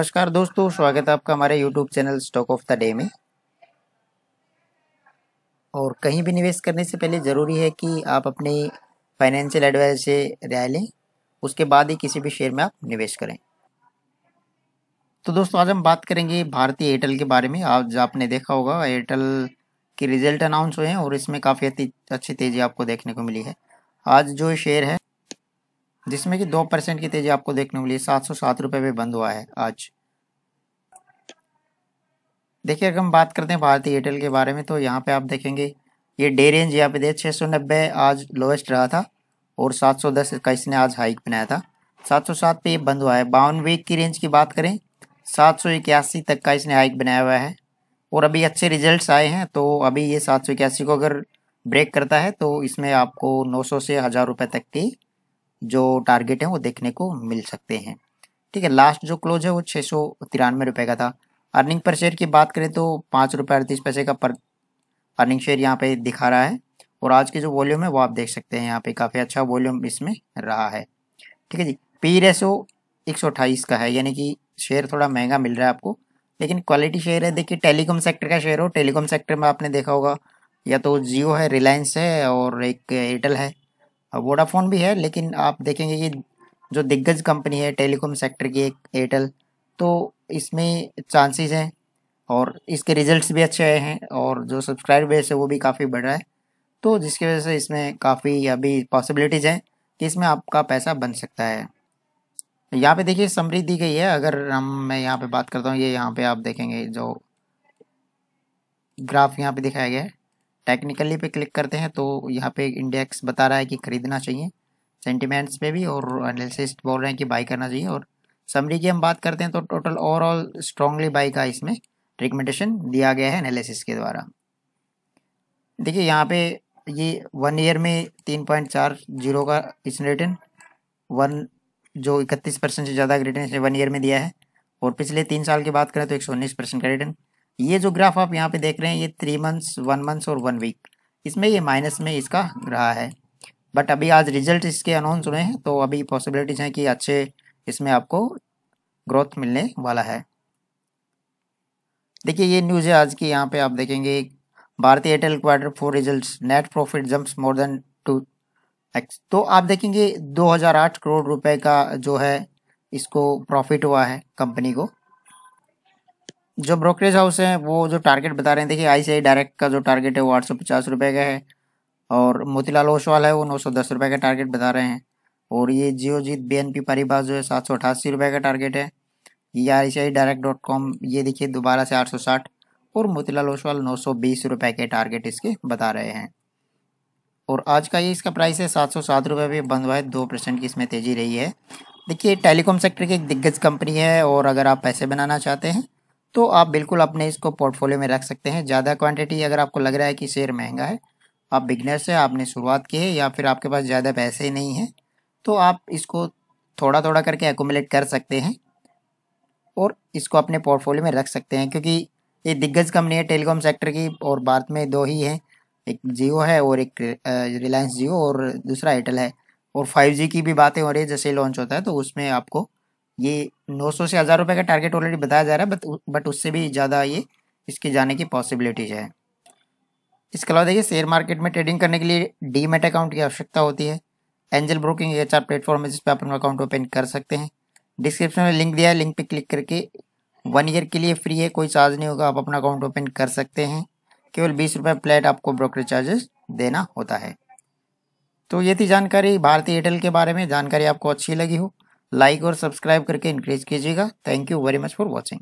नमस्कार दोस्तों स्वागत है आपका हमारे YouTube channel stock of the day में और कहीं भी निवेश करने से पहले ज़रूरी है कि आप अपने फाइनेंशियल एडवाइजर से राय लें उसके बाद ही किसी भी शेयर में आप निवेश करें तो दोस्तों आज हम बात करेंगे भारतीय एयरटेल के बारे में आज आपने देखा होगा एयरटेल के रिजल्ट अनाउंस हुए हैं और इसमें काफ़ी अच्छी तेज़ी आपको देखने को मिली है आज जो शेयर है जिसमें कि दो परसेंट की तेजी आपको देखने को मिली सात सौ सात रुपये पे बंद हुआ है आज देखिए अगर हम बात करते हैं भारतीय एयरटेल के बारे में तो यहाँ पे आप देखेंगे ये डे रेंज यहाँ पे दे छः सौ नब्बे आज लोएस्ट रहा था और सात सौ दस का इसने आज हाइक बनाया था सात सौ सात पे ये बंद हुआ है बावन वीक की रेंज की बात करें सात सौ इक्यासी तक का इसने हाइक बनाया हुआ है और अभी अच्छे रिजल्ट आए हैं तो अभी ये सात सौ इक्यासी को अगर ब्रेक करता है तो इसमें आपको नौ सौ से हज़ार रुपये तक की जो टारगेट है वो देखने को मिल सकते हैं ठीक है लास्ट जो क्लोज है वो छः सौ तिरानवे रुपये का था अर्निंग पर शेयर की बात करें तो पाँच रुपये अड़तीस पैसे का पर अर्निंग शेयर यहाँ पे दिखा रहा है और आज के जो वॉल्यूम है वो आप देख सकते हैं यहाँ पे काफ़ी अच्छा वॉल्यूम इसमें रहा है ठीक है जी पी रेसो एक सौ अट्ठाईस का है यानी कि शेयर थोड़ा महंगा मिल रहा है आपको लेकिन क्वालिटी शेयर है देखिए टेलीकॉम सेक्टर का शेयर हो टेलीकॉम सेक्टर में आपने देखा होगा या तो जियो है रिलायंस है और एक एयरटेल है वोडाफोन भी है लेकिन आप देखेंगे कि जो दिग्गज कंपनी है टेलीकॉम सेक्टर की एक एयरटेल तो इसमें चांसेस हैं और इसके रिजल्ट्स भी अच्छे आए हैं और जो सब्सक्राइब बेस है वो भी काफ़ी बढ़ रहा है तो जिसकी वजह से इसमें काफ़ी अभी पॉसिबिलिटीज़ हैं कि इसमें आपका पैसा बन सकता है यहाँ पे देखिए समरी दी गई है अगर हम मैं यहाँ पे बात करता हूँ ये यहाँ पे आप देखेंगे जो ग्राफ यहाँ पे दिखाया गया है टेक्निकली पे क्लिक करते हैं तो यहाँ पे इंडेक्स बता रहा है कि ख़रीदना चाहिए सेंटिमेंट्स पे भी और एनालिसिस बोल रहे हैं कि बाई करना चाहिए और समरी की हम बात करते हैं तो टोटल ओवरऑल स्ट्रांगली बाई का इसमें रिकमेंडेशन दिया गया है एनालिसिस के द्वारा देखिए यहाँ पे ये वन ईयर में तीन पॉइंट चार जीरो का इसने रिटर्न वन जो इकतीस परसेंट से ज़्यादा रिटर्न इसने वन ईयर में दिया है और पिछले तीन साल की बात करें तो एक सौ उन्नीस परसेंट का रिटर्न ये जो ग्राफ आप यहाँ पे देख रहे हैं ये थ्री मंथ्स वन मंथ्स और वन वीक इसमें ये माइनस में इसका रहा है बट अभी आज रिजल्ट इसके अनाउंस हुए हैं तो अभी पॉसिबिलिटीज हैं कि अच्छे इसमें आपको ग्रोथ मिलने वाला है देखिए ये न्यूज़ है आज की यहाँ पे आप देखेंगे भारतीय Airtel quarter four result net profit jumps more than two X तो आप देखेंगे दो करोड़ रुपए का जो है इसको प्रॉफिट हुआ है कंपनी को जो ब्रोकरेज हाउस है वो जो टारगेट बता रहे हैं देखिए आई डायरेक्ट का जो टारगेट है वो आठ सौ पचास रुपये का है और मोतीलाल ओसवाल है वो नौ सौ दस रुपये का टारगेट बता रहे हैं और ये Geojit B N P Paribas जो है सात सौ अठासी रुपये का टारगेट है ये I C I direct dot com ये देखिए दोबारा से आठ सौ साठ और मोतीलाल ओसवाल नौ सौ बीस रुपये के टारगेट इसके बता रहे हैं और आज का ये इसका प्राइस है सात सौ सात रुपये भी बंद हुआ है दो परसेंट की इसमें तेज़ी रही है देखिए टेलीकॉम सेक्टर की एक दिग्गज कंपनी है और अगर आप पैसे बनाना चाहते हैं तो आप बिल्कुल अपने इसको पोर्टफोलियो में रख सकते हैं ज़्यादा क्वांटिटी अगर आपको लग रहा है कि शेयर महंगा है आप बिगनर से आपने शुरुआत की है या फिर आपके पास ज़्यादा पैसे ही नहीं हैं तो आप इसको थोड़ा थोड़ा करके एकोमलेट कर सकते हैं और इसको अपने पोर्टफोलियो में रख सकते हैं क्योंकि ये दिग्गज कंपनी है टेलीकॉम सेक्टर की और भारत में दो ही हैं एक जियो है और एक रिलायंस जियो और दूसरा एयरटेल है और फाइव जी की भी बातें हो रही है जैसे लॉन्च होता है तो उसमें आपको ये 900 से हज़ार रुपये का टारगेट ऑलरेडी बताया जा रहा है बट बट उससे भी ज़्यादा ये इसके जाने की पॉसिबिलिटीज है इसके अलावा देखिए शेयर मार्केट में ट्रेडिंग करने के लिए डीमेट अकाउंट की आवश्यकता होती है Angel Broking H R platform है जिस पर आप अपना अकाउंट ओपन कर सकते हैं डिस्क्रिप्शन में लिंक दिया है लिंक पे क्लिक करके वन ईयर के लिए फ्री है कोई चार्ज नहीं होगा आप अपना अकाउंट ओपन कर सकते हैं केवल बीस रुपये फ्लैट आपको ब्रोकरेज चार्जेस देना होता है तो ये थी जानकारी भारतीय एयरटेल के बारे में जानकारी आपको अच्छी लगी हो लाइक और सब्सक्राइब करके इंकरेज कीजिएगा thank you very much for watching